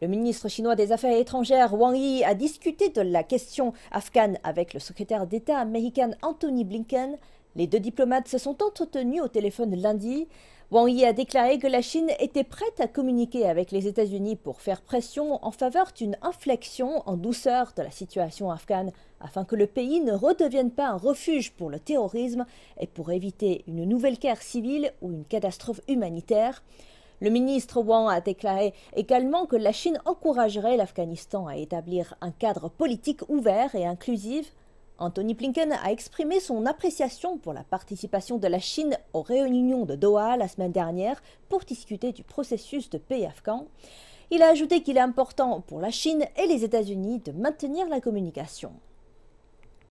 Le ministre chinois des Affaires étrangères Wang Yi a discuté de la question afghane avec le secrétaire d'État américain Anthony Blinken. Les deux diplomates se sont entretenus au téléphone lundi. Wang Yi a déclaré que la Chine était prête à communiquer avec les États-Unis pour faire pression en faveur d'une inflexion en douceur de la situation afghane afin que le pays ne redevienne pas un refuge pour le terrorisme et pour éviter une nouvelle guerre civile ou une catastrophe humanitaire. Le ministre Wang a déclaré également que la Chine encouragerait l'Afghanistan à établir un cadre politique ouvert et inclusif. Anthony Blinken a exprimé son appréciation pour la participation de la Chine aux réunions de Doha la semaine dernière pour discuter du processus de paix afghan. Il a ajouté qu'il est important pour la Chine et les États-Unis de maintenir la communication.